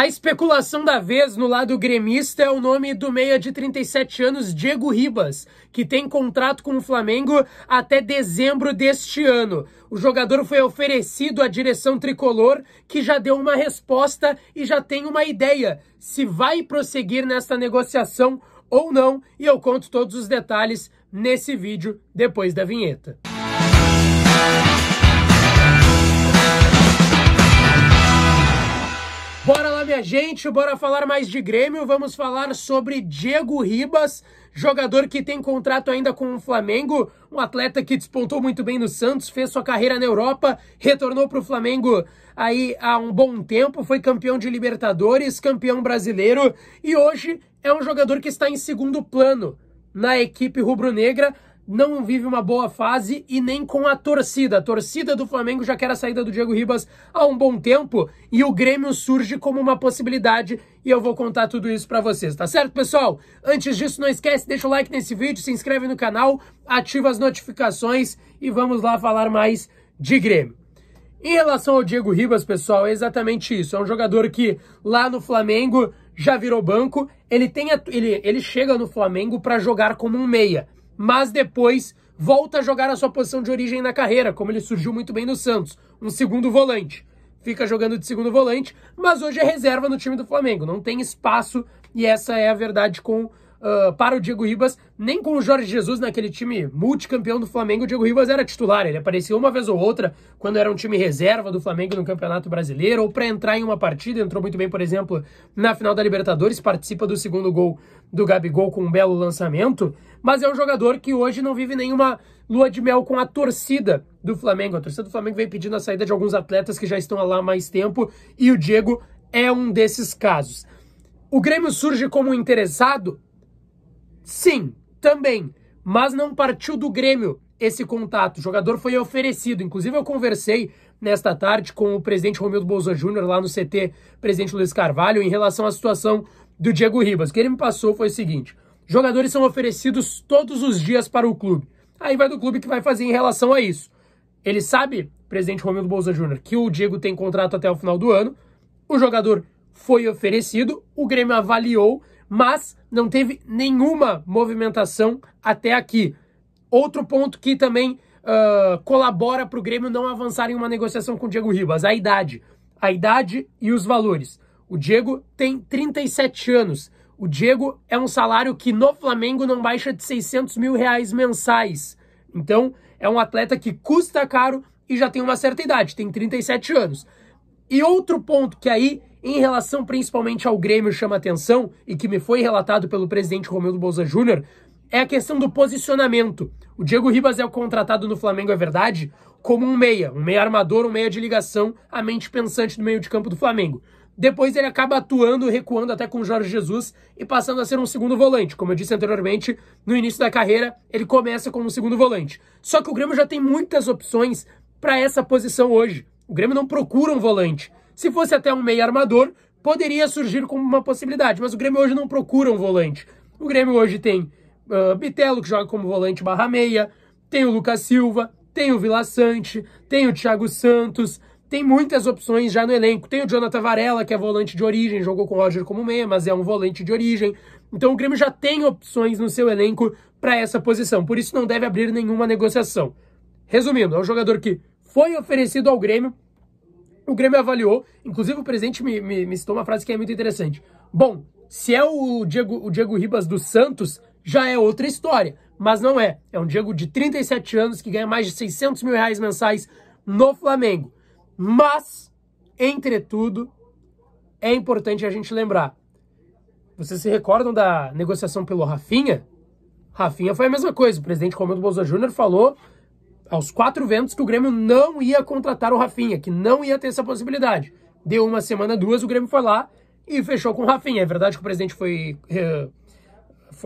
A especulação da vez no lado gremista é o nome do meia de 37 anos Diego Ribas, que tem contrato com o Flamengo até dezembro deste ano. O jogador foi oferecido à direção tricolor, que já deu uma resposta e já tem uma ideia se vai prosseguir nesta negociação ou não, e eu conto todos os detalhes nesse vídeo depois da vinheta. Música minha gente, bora falar mais de Grêmio. Vamos falar sobre Diego Ribas, jogador que tem contrato ainda com o Flamengo, um atleta que despontou muito bem no Santos, fez sua carreira na Europa, retornou para o Flamengo aí há um bom tempo, foi campeão de Libertadores, campeão brasileiro e hoje é um jogador que está em segundo plano na equipe rubro-negra, não vive uma boa fase e nem com a torcida. A torcida do Flamengo já quer a saída do Diego Ribas há um bom tempo e o Grêmio surge como uma possibilidade e eu vou contar tudo isso para vocês, tá certo, pessoal? Antes disso, não esquece, deixa o like nesse vídeo, se inscreve no canal, ativa as notificações e vamos lá falar mais de Grêmio. Em relação ao Diego Ribas, pessoal, é exatamente isso. É um jogador que lá no Flamengo já virou banco, ele tem ele ele chega no Flamengo para jogar como um meia mas depois volta a jogar a sua posição de origem na carreira, como ele surgiu muito bem no Santos, um segundo volante. Fica jogando de segundo volante, mas hoje é reserva no time do Flamengo, não tem espaço e essa é a verdade com uh, para o Diego Ribas, nem com o Jorge Jesus naquele time multicampeão do Flamengo, o Diego Ribas era titular. Ele aparecia uma vez ou outra quando era um time reserva do Flamengo no Campeonato Brasileiro ou para entrar em uma partida. Entrou muito bem, por exemplo, na final da Libertadores, participa do segundo gol do Gabigol com um belo lançamento. Mas é um jogador que hoje não vive nenhuma lua de mel com a torcida do Flamengo. A torcida do Flamengo vem pedindo a saída de alguns atletas que já estão lá há mais tempo e o Diego é um desses casos. O Grêmio surge como interessado Sim, também. Mas não partiu do Grêmio esse contato. O jogador foi oferecido. Inclusive, eu conversei nesta tarde com o presidente Romildo Bolsa Júnior lá no CT, presidente Luiz Carvalho, em relação à situação do Diego Ribas. O que ele me passou foi o seguinte: jogadores são oferecidos todos os dias para o clube. Aí vai do clube que vai fazer em relação a isso. Ele sabe, presidente Romildo Bolsa Júnior, que o Diego tem contrato até o final do ano. O jogador foi oferecido, o Grêmio avaliou mas não teve nenhuma movimentação até aqui. Outro ponto que também uh, colabora para o Grêmio não avançar em uma negociação com o Diego Ribas, a idade. A idade e os valores. O Diego tem 37 anos. O Diego é um salário que no Flamengo não baixa de 600 mil reais mensais. Então, é um atleta que custa caro e já tem uma certa idade, tem 37 anos. E outro ponto que aí em relação principalmente ao Grêmio chama atenção e que me foi relatado pelo presidente Romildo Bolsa Júnior é a questão do posicionamento. O Diego Ribas é o contratado no Flamengo, é verdade, como um meia, um meia armador, um meia de ligação, a mente pensante do meio de campo do Flamengo. Depois ele acaba atuando, recuando até com o Jorge Jesus e passando a ser um segundo volante. Como eu disse anteriormente, no início da carreira ele começa como um segundo volante. Só que o Grêmio já tem muitas opções para essa posição hoje. O Grêmio não procura um volante. Se fosse até um meio armador, poderia surgir como uma possibilidade, mas o Grêmio hoje não procura um volante. O Grêmio hoje tem uh, ah, Bitelo, que joga como volante barra meia, tem o Lucas Silva, tem o Vila Sante, tem o Thiago Santos, tem muitas opções já no elenco. Tem o Jonathan Varela, que é volante de origem, jogou com o Roger como meia, mas é um volante de origem. Então o Grêmio já tem opções no seu elenco para essa posição, por isso não deve abrir nenhuma negociação. Resumindo, é um jogador que foi oferecido ao Grêmio, o Grêmio avaliou. Inclusive, o presidente me, me, me, citou uma frase que é muito interessante. Bom, se é o Diego, o Diego Ribas do Santos, já é outra história. Mas não é. É um Diego de 37 anos que ganha mais de 600 mil reais mensais no Flamengo. Mas, entretudo, é importante a gente lembrar. Vocês se recordam da negociação pelo Rafinha? Rafinha foi a mesma coisa. O presidente Romildo Bolsa Júnior falou aos quatro ventos que o Grêmio não ia contratar o Rafinha, que não ia ter essa possibilidade. Deu uma semana, duas, o Grêmio foi lá e fechou com o Rafinha. É verdade que o presidente foi. Uh,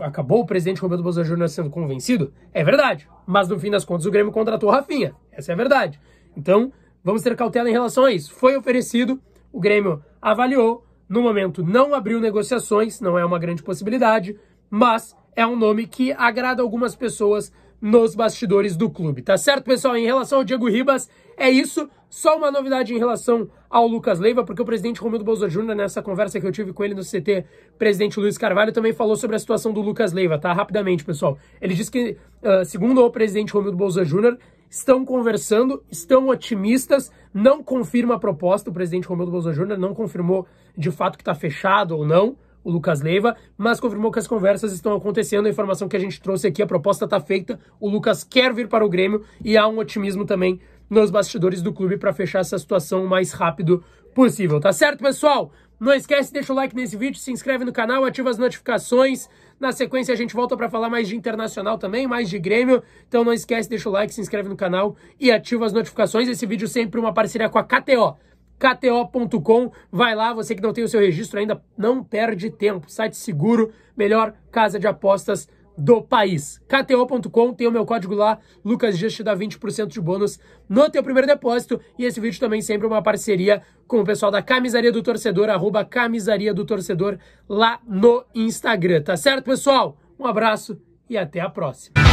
acabou o presidente Roberto Bolsonaro Júnior sendo convencido? É verdade. Mas no fim das contas, o Grêmio contratou o Rafinha. Essa é a verdade. Então, vamos ter cautela em relação a isso. Foi oferecido, o Grêmio avaliou, no momento não abriu negociações, não é uma grande possibilidade, mas é um nome que agrada algumas pessoas nos bastidores do clube, tá certo, pessoal? Em relação ao Diego Ribas, é isso. Só uma novidade em relação ao Lucas Leiva, porque o presidente Romildo Bolsonaro Júnior, nessa conversa que eu tive com ele no CT, presidente Luiz Carvalho, também falou sobre a situação do Lucas Leiva, tá? Rapidamente, pessoal. Ele disse que, ah, segundo o presidente Romildo Bolsonaro Júnior, estão conversando, estão otimistas, não confirma a proposta, o presidente Romildo Bolsonaro Júnior não confirmou de fato que está fechado ou não, o Lucas Leiva, mas confirmou que as conversas estão acontecendo. A informação que a gente trouxe aqui, a proposta está feita. O Lucas quer vir para o Grêmio e há um otimismo também nos bastidores do clube para fechar essa situação o mais rápido possível. Tá certo, pessoal? Não esquece, deixa o like nesse vídeo, se inscreve no canal, ativa as notificações. Na sequência a gente volta para falar mais de internacional também, mais de Grêmio. Então não esquece, deixa o like, se inscreve no canal e ativa as notificações. Esse vídeo sempre uma parceria com a KTO. KTO.com, vai lá, você que não tem o seu registro ainda, não perde tempo. Site seguro, melhor casa de apostas do país. KTO.com, tem o meu código lá, Lucas Dias te dá 20% de bônus no teu primeiro depósito. E esse vídeo também sempre uma parceria com o pessoal da Camisaria do Torcedor, arroba Camisaria do Torcedor lá no Instagram, tá certo, pessoal? Um abraço e até a próxima.